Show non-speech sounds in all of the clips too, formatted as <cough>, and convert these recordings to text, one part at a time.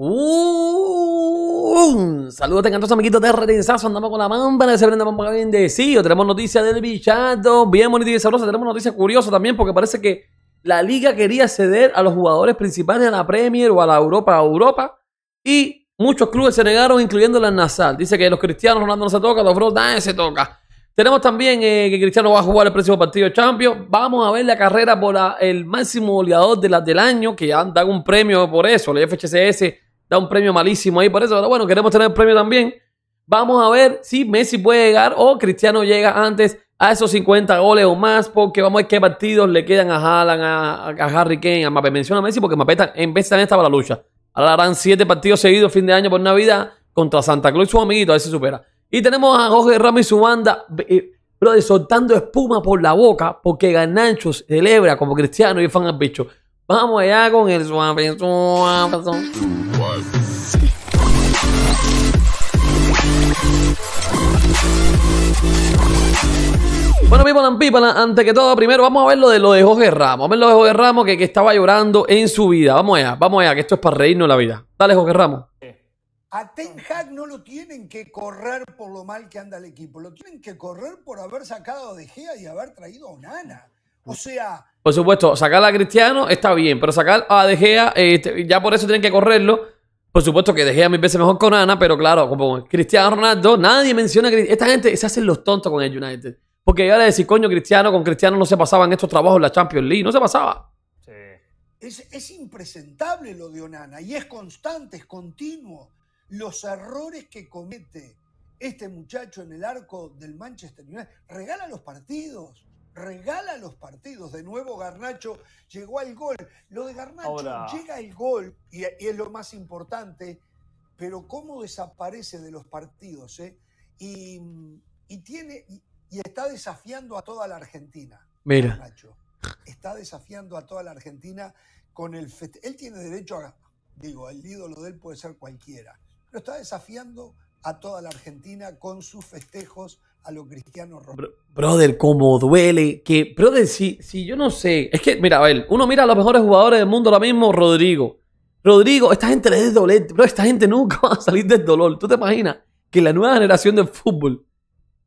Uh, saludos todos amiguitos de Retensazo, andamos con la mamba, se prende de bendecido, tenemos noticias del bichato, bien bonito y sabrosa, tenemos noticias curiosas también porque parece que la liga quería ceder a los jugadores principales a la Premier o a la Europa, a Europa, y muchos clubes se negaron, incluyendo la Nasal. Dice que los cristianos Ronaldo no se toca, los Bros nadie se toca. Tenemos también eh, que Cristiano va a jugar el próximo partido de Champions. Vamos a ver la carrera por la, el máximo goleador de del año, que han dado un premio por eso, la FHCS da un premio malísimo ahí por eso, pero bueno, queremos tener el premio también. Vamos a ver si Messi puede llegar o Cristiano llega antes a esos 50 goles o más, porque vamos a ver qué partidos le quedan a Haaland, a, Harry Kane, a Mbappé. Menciona a Messi porque Mbappé está, en vez de en esta para la lucha. Ahora harán siete partidos seguidos fin de año por Navidad contra Santa Cruz y su amiguito, a ver si supera. Y tenemos a Jorge Ramos y su banda, eh, de soltando espuma por la boca porque Ganancho celebra como Cristiano y fan al bicho. Vamos allá con el suave, Bueno, people and antes que todo, primero vamos a ver lo de lo de Jorge Ramos. Vamos a ver lo de Jorge Ramos que, estaba llorando en su vida. Vamos allá, vamos allá, que esto es para reírnos la vida. Dale, Jorge Ramos. A Ten Hag no lo tienen que correr por lo mal que anda el equipo, lo tienen que correr por haber sacado De Gea y haber traído a Onana. O sea. Por supuesto, sacar a Cristiano está bien, pero sacar a De Gea, este, ya por eso tienen que correrlo. Por supuesto que De Gea mil veces mejor con Ana, pero claro, como Cristiano Ronaldo, nadie menciona que esta gente se hacen los tontos con el United. Porque yo le decir, coño, Cristiano, con Cristiano no se pasaban estos trabajos en la Champions League, no se pasaba. Es, es impresentable lo de Onana y es constante, es continuo. Los errores que comete este muchacho en el arco del Manchester United, regala los partidos regala los partidos. De nuevo Garnacho llegó al gol. Lo de Garnacho llega el gol y, es lo más importante, pero cómo desaparece de los partidos, ¿eh? Y, tiene y, está desafiando a toda la Argentina. Mira. Está desafiando a toda la Argentina con el él tiene derecho a digo, el ídolo de él puede ser cualquiera, pero está desafiando a toda la Argentina con sus festejos a los cristianos romanos. Brother, cómo duele. Que, brother, si, si yo no sé. Es que, mira, a ver, uno mira a los mejores jugadores del mundo ahora mismo, Rodrigo. Rodrigo, esta gente le debe doler. Bro, esta gente nunca <laughs> va a salir del dolor. ¿Tú te imaginas que la nueva generación del fútbol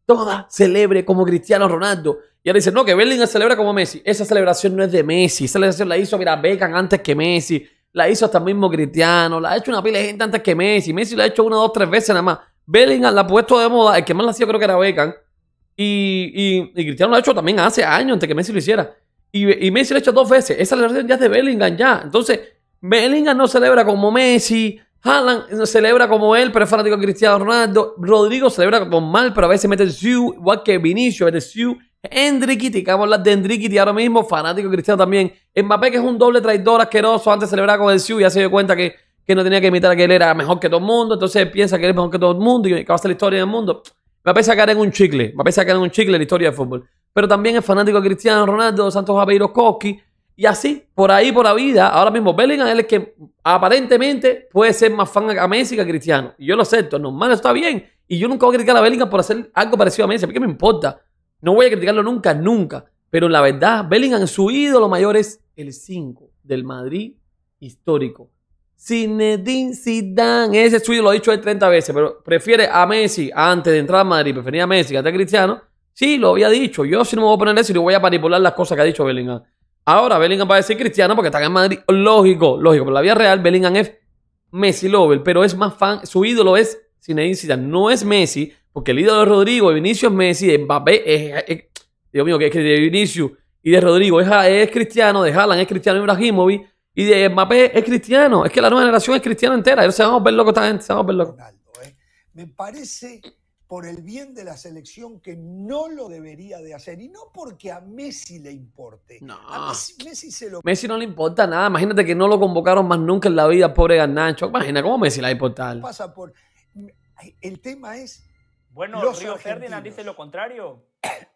toda celebre como Cristiano Ronaldo? Y ahora dice no, que Berlin celebra como Messi. Esa celebración no es de Messi. Esa celebración la hizo, mira, Beckham antes que Messi. La hizo hasta mismo Cristiano. La ha hecho una pila de gente antes que Messi. Messi la ha hecho una, dos, tres veces nada más. Bellingham la ha puesto de moda. El que más la sido creo que era Beckham. Y, y, Cristiano lo ha hecho también hace años antes que Messi lo hiciera. Y, Messi lo ha hecho dos veces. Esa relación ya es de Bellingham ya. Entonces, Bellingham no celebra como Messi. Haaland celebra como él, pero es fanático de Cristiano Ronaldo. Rodrigo celebra como mal, pero a veces mete el Siu, igual que Vinicius, mete el Siu. Enriquiti, que vamos a hablar de Enriquiti ahora mismo, fanático de Cristiano también. Mbappé, que es un doble traidor asqueroso, antes celebraba con el Sioux y ya se dio cuenta que que no tenía que imitar a que él era mejor que todo el mundo, entonces piensa que él es mejor que todo el mundo y que va a ser la historia del mundo. Me parece era en un chicle, me parece caer en un chicle la historia del fútbol. Pero también es fanático de Cristiano Ronaldo, Santos Javier Koski, y así, por ahí, por la vida, ahora mismo Bellingham es el que aparentemente puede ser más fan a Messi que a Cristiano. Y yo lo acepto, normal, está bien. Y yo nunca voy a criticar a Bellingham por hacer algo parecido a Messi, porque me importa. No voy a criticarlo nunca, nunca. Pero la verdad, Bellingham, su ídolo mayor es el 5 del Madrid histórico. Zinedine Zidane. Ese tweet lo ha dicho él 30 veces, pero prefiere a Messi antes de entrar a Madrid, prefería a Messi antes a Cristiano. Sí, lo había dicho. Yo si no me voy a poner eso y voy a manipular las cosas que ha dicho Bellingham. Ahora Bellingham va a decir Cristiano porque está en Madrid. Lógico, lógico. Pero la vida real, Bellingham es Messi lobel pero es más fan. Su ídolo es Zinedine Zidane. No es Messi, porque el ídolo de Rodrigo, Vinicius es Messi, Mbappé es, Dios mío, que es de Vinicius y de Rodrigo es, es Cristiano, de Haaland es Cristiano Ibrahimovic. Y de Mbappé es cristiano. Es que la nueva generación es cristiana entera. Eso se van a ver loco esta gente. Se van a ver locos. Eh. Me parece por el bien de la selección que no lo debería de hacer. Y no porque a Messi le importe. No. A Messi, se lo... Messi no le importa nada. Imagínate que no lo convocaron más nunca en la vida, pobre Garnacho. Imagina cómo Messi le va a importar. Pasa por... El tema es... Bueno, dice lo contrario. <coughs>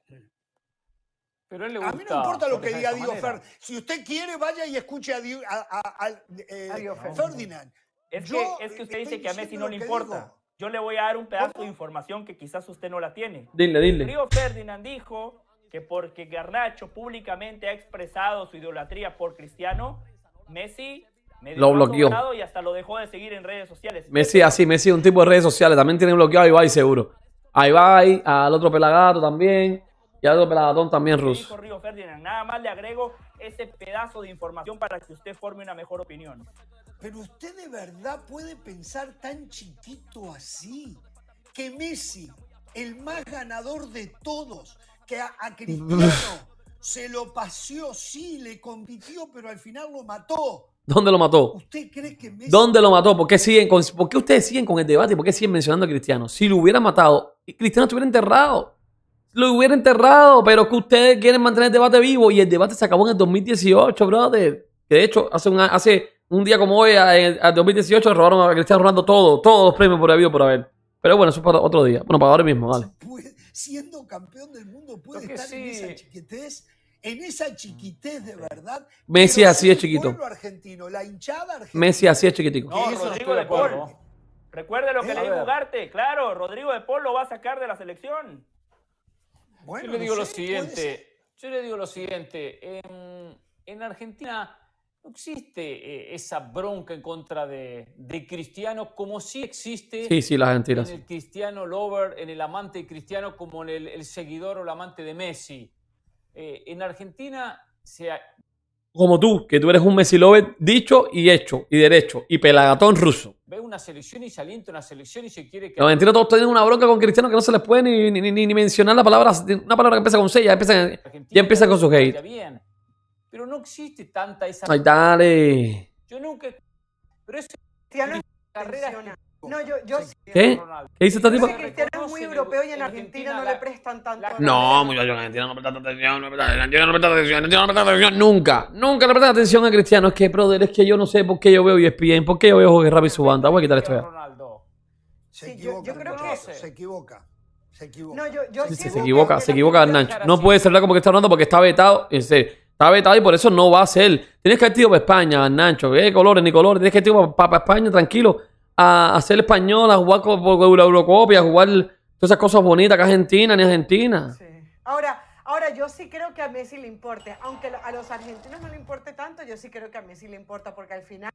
a mí no importa lo que diga Diego Si usted quiere, vaya y escuche a, Dios, a, eh, Ferdinand. Es que, usted dice que a Messi no le importa. Yo le voy a dar un pedazo de información que quizás usted no la tiene. Dile, dile. Río Ferdinand dijo que porque Garnacho públicamente ha expresado su idolatría por Cristiano, Messi lo bloqueó. Y hasta lo dejó de seguir en redes sociales. Messi, así, ah, Messi un tipo de redes sociales. También tiene bloqueado a Ibai, seguro. A Ibai, al otro pelagato también y lo peladón también, Rus. Río Ferdinand, nada más le agrego ese pedazo de información para que usted forme una mejor opinión. Pero usted de verdad puede pensar tan chiquito así, que Messi, el más ganador de todos, que a, Cristiano <laughs> se lo paseó, sí, le compitió, pero al final lo mató. ¿Dónde lo mató? ¿Usted cree que Messi... ¿Dónde lo mató? ¿Por qué, siguen con, ¿Por qué ustedes siguen con el debate? ¿Por qué siguen mencionando a Cristiano? Si lo hubiera matado, Cristiano estuviera enterrado lo hubiera enterrado, pero que ustedes quieren mantener el debate vivo y el debate se acabó en el 2018, brother. De hecho, hace un, hace un día como hoy, en 2018, robaron a Cristiano todo, todos los premios por haber por haber. Pero bueno, eso es para otro día. Bueno, para ahora mismo, dale. <laughs> Pues, siendo campeón del mundo puede estar en esa chiquitez, en esa chiquitez de verdad. Messi así es chiquito. Argentino, la hinchada argentina, Messi así es chiquitico. No, Rodrigo de Recuerde lo que le dijo Ugarte, claro, Rodrigo de Paul lo va a sacar de la selección yo le digo lo siguiente, yo le digo lo siguiente, en, Argentina no existe eh, esa bronca en contra de, de como si existe sí, sí, en el cristiano lover, en el amante cristiano como en el, seguidor o el amante de Messi. Eh, en Argentina se, como tú, que tú eres un Messi dicho y hecho y derecho y pelagatón ruso. Ve una selección y se alienta una selección y se quiere que. Los mentira, todos tienen una bronca con Cristiano que no se les puede ni, ni, ni, mencionar la palabra, una palabra que empieza con C, ya empieza, ya empieza con su hate. pero no existe tanta esa. Ay, dale. Yo nunca. Pero eso. Cristiano carrera no, yo, yo sí. ¿Qué? ¿Qué dice esta tipo? Cristiano es muy europeo y en Argentina no le prestan tanto No, muchachos, en Argentina no prestan atención, no prestan atención, no prestan no prestan atención, nunca. Nunca le prestan atención a Cristiano. Es que, brother, es que yo no sé por qué yo veo ESPN, por qué yo veo Jorge Rappi y su banda. Voy a quitar esto ya. Se equivoca, yo, creo que se equivoca. Se equivoca. No, yo, yo se equivoca, se equivoca No puede ser como que está hablando porque está vetado. Está vetado y por eso no va a ser. Tienes que tío para España, Nancho ¿Qué colores ni colores? Tienes que ir para España, tranquilo a hacer español, a jugar con la Eurocopia, a jugar todas esas cosas bonitas que Argentina ni Argentina. Ahora, ahora, yo sí creo que a Messi le importe, aunque a los argentinos no le importe tanto, yo sí creo que a Messi le importa, porque al final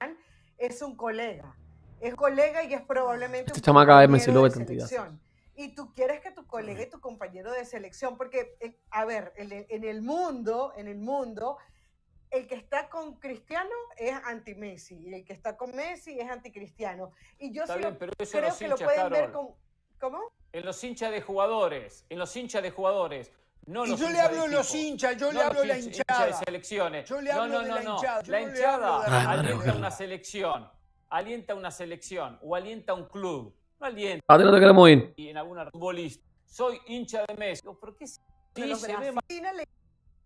es un colega. Es colega y es probablemente este un compañero de selección. Y tú quieres que tu colega y tu compañero de selección, porque, eh, a ver, en el mundo, en el mundo, el que está con Cristiano es anti-Messi y el que está con Messi es anticristiano. Y yo creo que lo pueden ver con... ¿Cómo? En los hinchas de jugadores, en los hinchas de jugadores. No y yo le hablo a los hinchas, yo le hablo a la hinchada. de selecciones. Yo le hablo no, no, la no, hinchada. La hinchada alienta una selección, alienta una selección o alienta un club. No alienta. Adelante, Gramoin. Y en alguna futbolista. Soy hincha de Messi. ¿Por qué se ve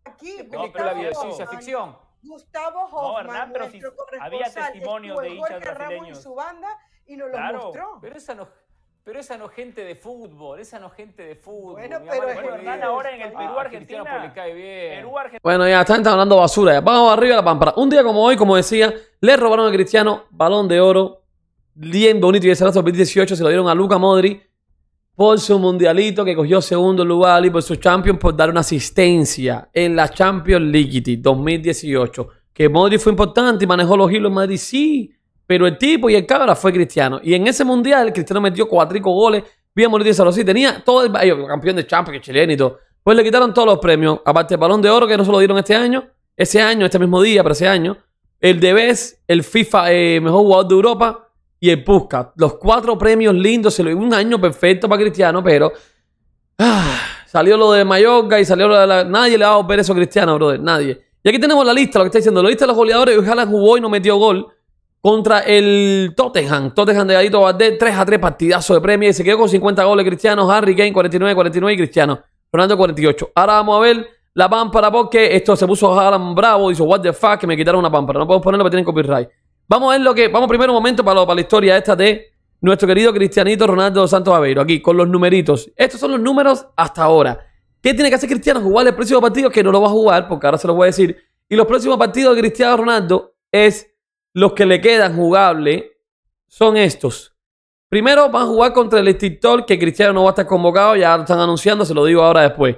Aquí, Gustavo, pero la vida ficción. Gustavo Hoffman, había testimonio de hinchas y su banda y nos lo mostró. Pero esa no, pero esa no gente de fútbol, esa no gente de fútbol. Bueno, pero bueno, ahora en el Perú, ah, Argentino cae bien. Bueno, ya están hablando basura. Vamos arriba a la pámpara. Un día como hoy, como decía, le robaron a Cristiano balón de oro. Bien bonito y ese rato 2018 se lo dieron a Luca Modri por su mundialito que cogió segundo lugar y por su Champions por dar una asistencia en la Champions League 2018. Que Modric fue importante y manejó los hilos en Madrid, sí, pero el tipo y el cámara fue Cristiano. Y en ese mundial Cristiano metió cuatrico goles, bien Modric y sí, tenía todo el campeón de Champions, chileno y todo. Pues le quitaron todos los premios, aparte el Balón de Oro que no se lo dieron este año, ese año, este mismo día, pero ese año, el de vez el FIFA eh, Mejor Jugador de Europa, y el Los cuatro premios lindos, un año perfecto para Cristiano, pero ah, salió lo de Mallorca y salió lo de la... Nadie le va a ver eso a Cristiano, brother, nadie. Y aquí tenemos la lista, lo que está diciendo, la lista de los goleadores, ojalá jugó y no metió gol contra el Tottenham. Tottenham de Gadito Valdés, 3 a 3 partidazo de premio y se quedó con 50 goles Cristiano, Harry Kane 49, 49 y Cristiano, Fernando 48. Ahora vamos a ver la pámpara porque esto se puso Alan Bravo, dice, what the fuck, que me quitaron una pámpara. No podemos ponerlo porque tienen copyright. Vamos a ver lo que. Vamos primero un momento para, la historia esta de nuestro querido Cristianito Ronaldo Santos Aveiro. Aquí, con los numeritos. Estos son los números hasta ahora. ¿Qué tiene que hacer Cristiano? Jugar el próximo partido, que no lo va a jugar, porque ahora se lo voy a decir. Y los próximos partidos de Cristiano Ronaldo es los que le quedan jugables. Son estos. Primero van a jugar contra el Extintor, que Cristiano no va a estar convocado, ya lo están anunciando, se lo digo ahora después.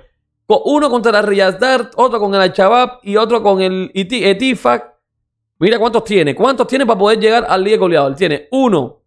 Uno contra la Riyadh otro con el al y otro con el Etifa, Mira cuántos tiene. ¿Cuántos tiene para poder llegar al líder goleador? Tiene uno,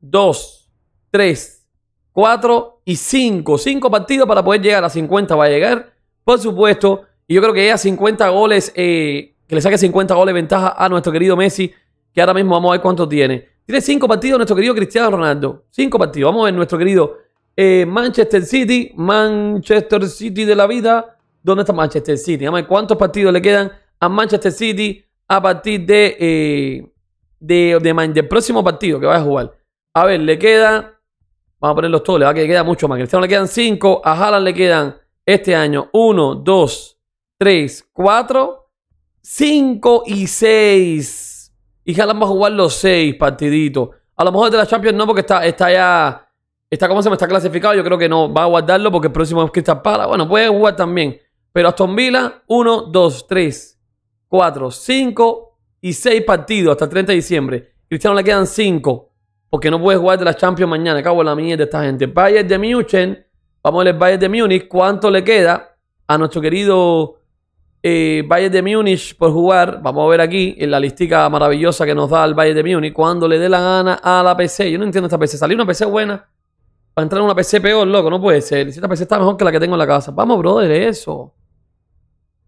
2, tres, cuatro y cinco, cinco partidos para poder llegar a 50. Va a llegar, por supuesto. Y yo creo que a 50 goles, eh, que le saque 50 goles de ventaja a nuestro querido Messi, que ahora mismo vamos a ver cuántos tiene. Tiene cinco partidos nuestro querido Cristiano Ronaldo. Cinco partidos. Vamos a ver nuestro querido eh, Manchester City. Manchester City de la vida. ¿Dónde está Manchester City? Vamos a ver cuántos partidos le quedan a Manchester City a partir de, eh, de, del próximo partido que vaya a jugar. A ver, le queda. Vamos a ponerlos todos, le va a que queda mucho más. Cristiano le quedan 5, a Haaland le quedan este año 1, 2, 3, 4, 5 y 6. Y Haaland va a jugar los 6 partiditos. A lo mejor de la Champions no, porque está, está ya. Está, como se me está clasificado? Yo creo que no va a guardarlo porque el próximo es Crystal Palace. Bueno, puede jugar también. Pero Aston Villa, 1, 2, 3, 4, 5 y 6 partidos hasta el 30 de diciembre. Cristiano le quedan 5 porque no puede jugar de la Champions mañana. Acabo la mierda de esta gente. Bayern de Múnich. Vamos a ver el Bayern de Múnich. ¿Cuánto le queda a nuestro querido eh, Bayern de Múnich por jugar? Vamos a ver aquí en la listica maravillosa que nos da el Bayern de Múnich. Cuando le dé la gana a la PC. Yo no entiendo esta PC. ¿Salir una PC buena para entrar en una PC peor, loco. No puede ser. Si esta PC está mejor que la que tengo en la casa. Vamos, brother, eso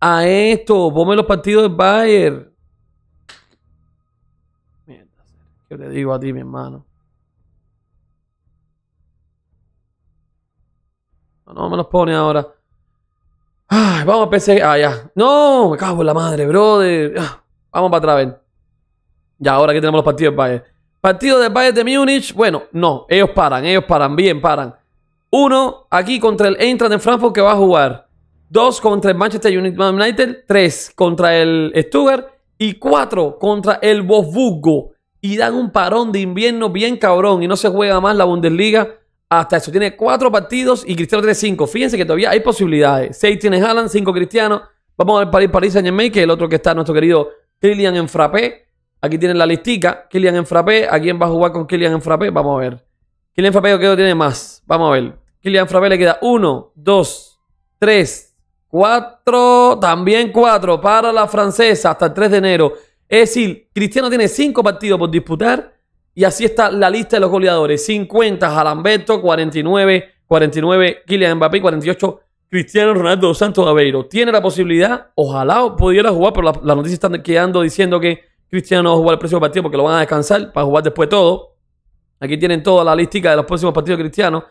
a esto. Ponme los partidos de Bayern. Mierda, ¿qué te digo a ti, mi hermano? No, no me los pone ahora. Ay, vamos a PC. Ah, ya. No, me cago en la madre, brother. Ah, vamos para atrás, ven. Ya, ahora que tenemos los partidos de Bayern. Partido de Bayern de Múnich. Bueno, no. Ellos paran, ellos paran. Bien, paran. Uno aquí contra el Eintracht de Frankfurt que va a jugar. 2 contra el Manchester United, 3 contra el Stuttgart y 4 contra el Wolfsburgo. Y dan un parón de invierno bien cabrón y no se juega más la Bundesliga hasta eso. Tiene 4 partidos y Cristiano tiene 5. Fíjense que todavía hay posibilidades. 6 tiene Haaland, 5 Cristiano. Vamos a ver París Saint-Germain, que el otro que está nuestro querido Kylian Enfrapé. Aquí tienen la listica. Kylian Enfrapé. ¿A quién va a jugar con Kylian Enfrapé? Vamos a ver. Kylian Enfrapé ¿qué que tiene más. Vamos a ver. Kylian Enfrapé le queda 1, 2, 3, Cuatro, también cuatro para la francesa hasta el 3 de enero. Es decir, Cristiano tiene cinco partidos por disputar y así está la lista de los goleadores. 50 Jalamberto, 49, 49 Kylian Mbappé, 48 Cristiano Ronaldo Santos Aveiro. Tiene la posibilidad, ojalá pudiera jugar, pero las la noticias están quedando diciendo que Cristiano no va a jugar el próximo partido porque lo van a descansar para jugar después todo. Aquí tienen toda la lista de los próximos partidos de Cristiano.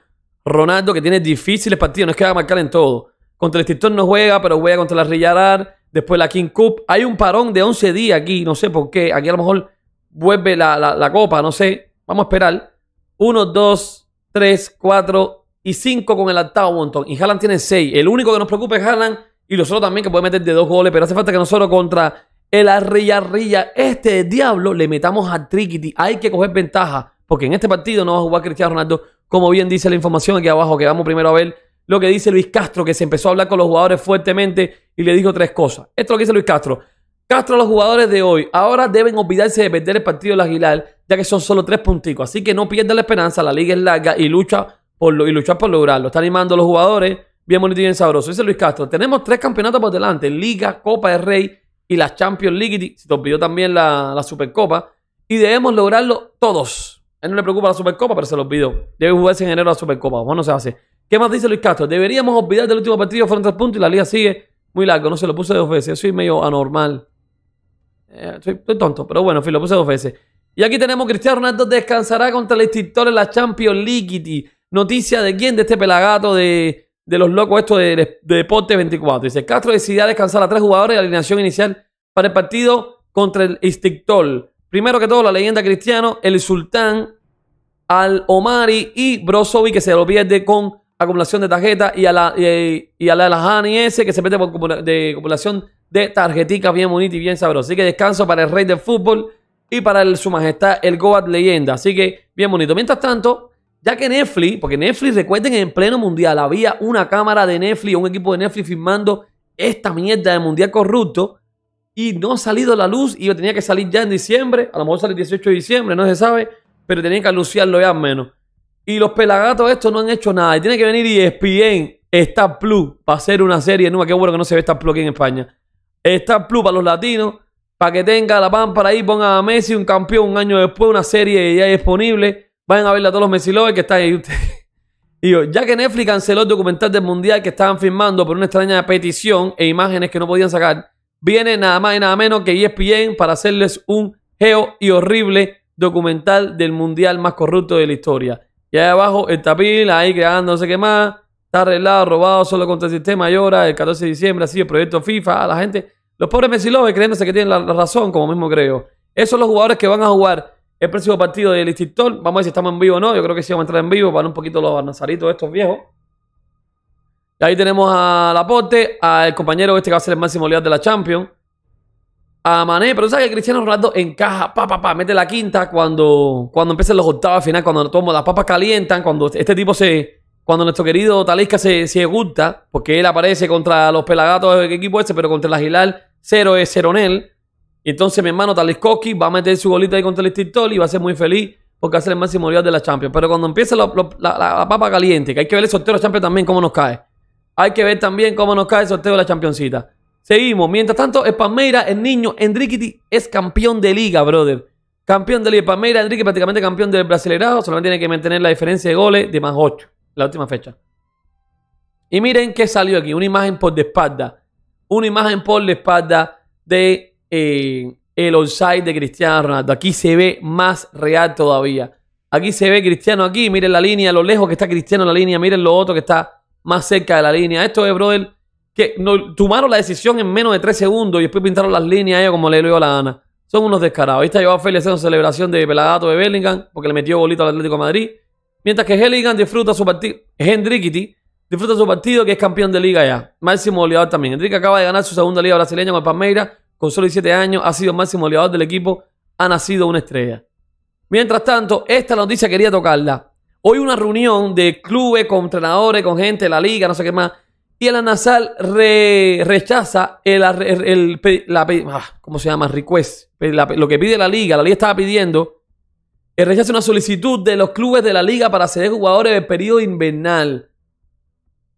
Ronaldo que tiene difíciles partidos, no es que va a marcar en todo. Contra el Strictor no juega, pero juega contra la Rillarar. Después la King Cup. Hay un parón de 11 días aquí, no sé por qué. Aquí a lo mejor vuelve la, copa, no sé. Vamos a esperar. 1, 2, 3, 4 y 5 con el octavo montón. Y Haaland tiene 6. El único que nos preocupa es Haaland. Y nosotros también, que puede meter de dos goles. Pero hace falta que nosotros contra el Arriarrilla, este diablo, le metamos a Trickity. Hay que coger ventaja. Porque en este partido no va a jugar Cristiano Ronaldo. Como bien dice la información aquí abajo, que vamos primero a ver lo que dice Luis Castro, que se empezó a hablar con los jugadores fuertemente y le dijo tres cosas. Esto es lo que dice Luis Castro. Castro, los jugadores de hoy ahora deben olvidarse de perder el partido del Aguilar, ya que son solo tres punticos. Así que no pierdan la esperanza, la liga es larga y lucha por y por lograrlo. Está animando a los jugadores, bien bonito y bien sabroso. Dice Luis Castro, tenemos tres campeonatos por delante, Liga, Copa del Rey y la Champions League, se te olvidó también la, Supercopa, y debemos lograrlo todos. A él no le preocupa la Supercopa, pero se lo olvidó. Debe jugarse en enero la Supercopa. no se hace. ¿Qué más dice Luis Castro? Deberíamos olvidar del último partido frente al punto y la liga sigue muy largo. No se lo puse dos veces. soy medio anormal. Eh, soy, estoy tonto, pero bueno, en lo puse dos veces. Y aquí tenemos Cristiano Ronaldo descansará contra el extintor en la Champions League. Noticia de quién, de este pelagato de, los locos estos de, de, Deporte 24. Dice, Castro decidió descansar a tres jugadores de alineación inicial para el partido contra el extintor. Primero que todo, la leyenda cristiano, el sultán, al Omari y Brozovi que se lo pierde con acumulación de tarjetas y a la y, a la, la ese que se mete por acumulación de tarjeticas bien bonito y bien sabrosa. Así que descanso para el rey del fútbol y para su majestad el Goat Leyenda. Así que bien bonito. Mientras tanto, ya que Netflix, porque Netflix, recuerden en pleno mundial había una cámara de Netflix, un equipo de Netflix firmando esta mierda de mundial corrupto y no ha salido la luz y yo tenía que salir ya en diciembre, a lo mejor sale el 18 de diciembre, no se sabe, pero tenía que luciarlo ya al menos. Y los pelagatos estos no han hecho nada. Y tiene que venir y e ESPN, Star Plus, para hacer una serie nueva. Qué bueno que no se ve Star Plus aquí en España. Star Plus para los latinos, para que tenga la para ahí, ponga a Messi un campeón un año después, una serie ya disponible. Vayan a verla a todos los Messi lovers que están ahí ustedes. <laughs> yo ya que Netflix canceló el documental del Mundial que estaban firmando por una extraña petición e imágenes que no podían sacar, viene nada más y nada menos que ESPN para hacerles un geo y horrible documental del Mundial más corrupto de la historia. Y ahí abajo el tapil, ahí creando no sé qué más. Está arreglado, robado, solo contra el sistema, y ahora El 14 de diciembre, así, el proyecto FIFA. La gente, los pobres Messi Love creyéndose que tienen la, razón, como mismo creo. Esos son los jugadores que van a jugar el próximo partido del Instituto. Vamos a ver si estamos en vivo o no. Yo creo que sí vamos a entrar en vivo para un poquito los barnazaritos estos viejos. Y ahí tenemos a Laporte, al compañero este que va a ser el máximo líder de la Champions a Mané. Pero tú sabes que Cristiano Ronaldo encaja, pa, pa, mete la quinta cuando, cuando empiezan los octavos final, cuando tomo, las papas calientan, cuando este tipo se. Cuando nuestro querido Talisca se, se gusta, porque él aparece contra los pelagatos del equipo ese, pero contra el Gilal, cero es en él. entonces mi hermano Taliskowski va a meter su bolita ahí contra el Steel y va a ser muy feliz porque va a ser el máximo real de la Champions. Pero cuando empieza la, papa caliente, que hay que ver el sorteo de la Champions también cómo nos cae. Hay que ver también cómo nos cae el sorteo de la Championcita. Seguimos. Mientras tanto, el el niño Enriquiti es campeón de liga, brother. Campeón de liga. Palmeira, Enrique prácticamente campeón del Brasileirado. Solamente tiene que mantener la diferencia de goles de más 8. La última fecha. Y miren qué salió aquí. Una imagen por la espalda. Una imagen por la espalda de eh, el onside de Cristiano Ronaldo. Aquí se ve más real todavía. Aquí se ve Cristiano aquí. Miren la línea, lo lejos que está Cristiano en la línea. Miren lo otro que está más cerca de la línea. Esto es, brother, que tomaron la decisión en menos de tres segundos y después pintaron las líneas a ella como le dio la gana. Son unos descarados. Ahí está Joao Félix haciendo celebración de pelagato de Bellingham porque le metió bolito al Atlético Madrid. Mientras que Bellingham disfruta su partido, Hendrikiti disfruta su partido que es campeón de liga ya. Máximo goleador también. Hendrik acaba de ganar su segunda liga brasileña con el Palmeiras. Con solo 17 años ha sido máximo goleador del equipo. Ha nacido una estrella. Mientras tanto, esta noticia quería tocarla. Hoy una reunión de clubes, con entrenadores, con gente de la liga, no sé qué más y el anasal rechaza el, la, ah, ¿cómo se llama? Request. lo que pide la liga. La liga estaba pidiendo. El rechaza una solicitud de los clubes de la liga para ceder jugadores del periodo invernal.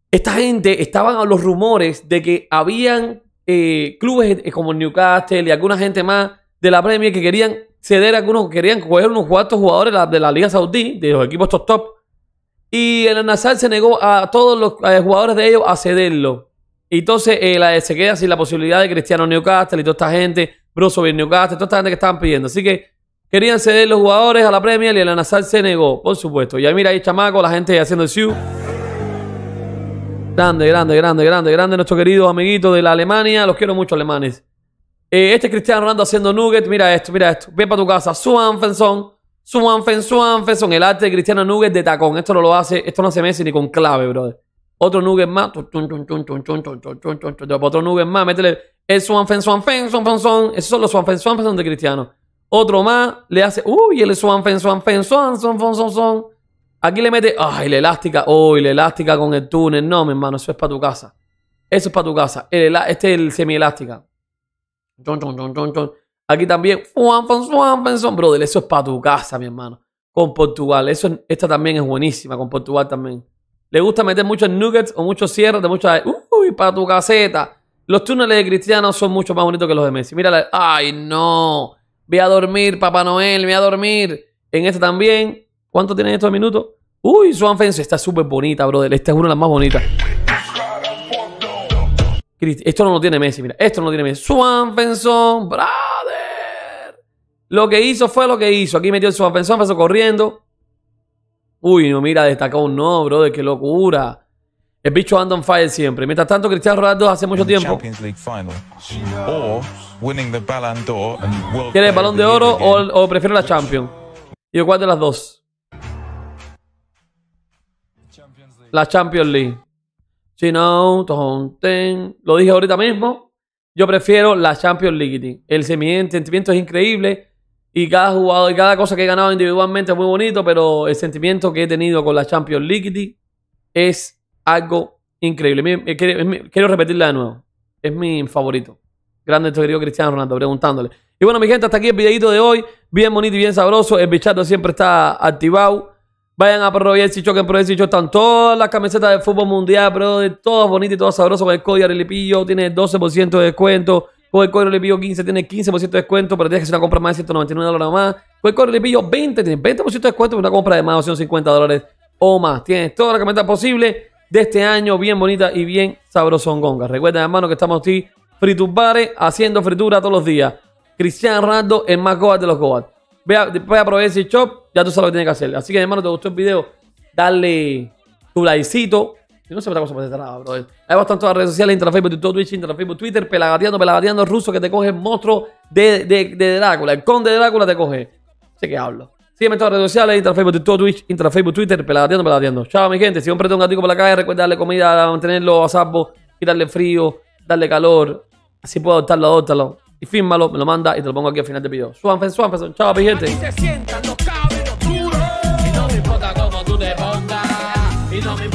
Esta gente estaban a los rumores de que habían eh, clubes eh, como Newcastle y alguna gente más de la Premier que querían ceder a algunos, querían coger unos cuantos jugadores de la Liga Saudí, de los equipos top top, y el Nazar se negó a todos los eh, jugadores de ellos a cederlo. Y entonces eh, la, se queda sin la posibilidad de Cristiano Newcastle y toda esta gente, Bill Newcastle, toda esta gente que estaban pidiendo. Así que querían ceder los jugadores a la Premier y el Nazar se negó, por supuesto. Y ahí mira ahí chamaco, la gente haciendo el Sioux. Grande, grande, grande, grande, grande. nuestro querido amiguito de la Alemania. Los quiero mucho, alemanes. Eh, este Cristiano Ronaldo haciendo nugget. Mira esto, mira esto. Ven para tu casa. Su Fenzón. Swanfen, Swanfen, son el arte de Cristiano Nugget de tacón. Esto no lo hace, esto no hace Messi ni con clave, brother. Otro Nugget más. Otro Nugget más, métele el Swanfen, Swanfen, Swanfen, son. Esos son los Swanfen, Swanfen son de Cristiano. Otro más le hace, uy, el Swanfen, Swanfen, Swan, son, son, son. Aquí le mete, ay, la elástica, uy, oh, la elástica con el túnel. No, mi hermano, eso es para tu casa. Eso es para tu casa. este es el semi elástica. Chon, chon, chon, chon, chon. Aquí también, brother, eso es para tu casa, mi hermano. Con Portugal, eso, esta también es buenísima, con Portugal también. Le gusta meter muchos nuggets o muchos cierres de muchas... Uy, para tu caseta. Los túneles de Cristiano son mucho más bonitos que los de Messi. Mírala. Ay, no. Voy a dormir, Papá Noel, voy a dormir. En esta también. ¿Cuánto tienen estos minutos? Uy, Swan está súper bonita, brother. Esta es una de las más bonitas. Esto no lo tiene Messi, mira. Esto no lo tiene Messi. Swan brother. Lo que hizo fue lo que hizo. Aquí metió su ofensiva, pasó corriendo. Uy, no, mira, destacó un no, brother, qué locura. El bicho anda en fire siempre. Mientras tanto, Cristiano Ronaldo hace mucho tiempo tiene el balón de oro o, o, prefiere la Champions. ¿Y cuál de las dos? La Champions League. Si no, lo dije ahorita mismo. Yo prefiero la Champions League. El sentimiento es increíble. Y cada jugador y cada cosa que he ganado individualmente es muy bonito, pero el sentimiento que he tenido con la Champions League es algo increíble. Eh, quiero repetirla de nuevo. Es mi favorito. Grande nuestro querido Cristiano Ronaldo, preguntándole. Y bueno, mi gente, hasta aquí el videito de hoy. Bien bonito y bien sabroso. El bichato siempre está activado. Vayan a Pro si choquen y si Están todas las camisetas de fútbol mundial, pero de todas bonitas y todo sabroso. Con el código Arelipillo tiene 12% de descuento. Con el código pillo 15 tiene 15% de descuento, pero tienes que hacer una compra más de 199 dólares o más. Con el código pillo 20 tiene 20% de descuento, pero una compra de más de 250 dólares o más. Tienes toda la camioneta posible de este año, bien bonita y bien sabrosongonga. Recuerda, hermano, que estamos aquí, fritubare haciendo fritura todos los días. Cristian Rando, el más goat de los goat. Ve a, shop, ya tú sabes lo que tienes que hacer. Así que, hermano, te gustó el video, dale tu likecito, no sé otra cosa para nada, bro. Ahí en las redes sociales, entra Facebook, Twitch, entra Facebook, Twitter, pelagateando, pelagateando, ruso que te coge el monstruo de, de, de Drácula. El conde de Drácula te coge. Sé que hablo. Sígueme en todas las redes sociales, entra Facebook, Twitch, entra Facebook, Twitter, pelagateando, pelagateando. Chao, mi gente. Si un tengo un gatito por la calle, recuerda darle comida, mantenerlo a salvo, quitarle frío, darle calor. Así puedo adoptarlo, adoptarlo Y fírmalo, me lo manda y te lo pongo aquí al final del video. Suanfen, chao, mi gente. te sientan los duros. Y no me importa cómo tú te pongas. Y no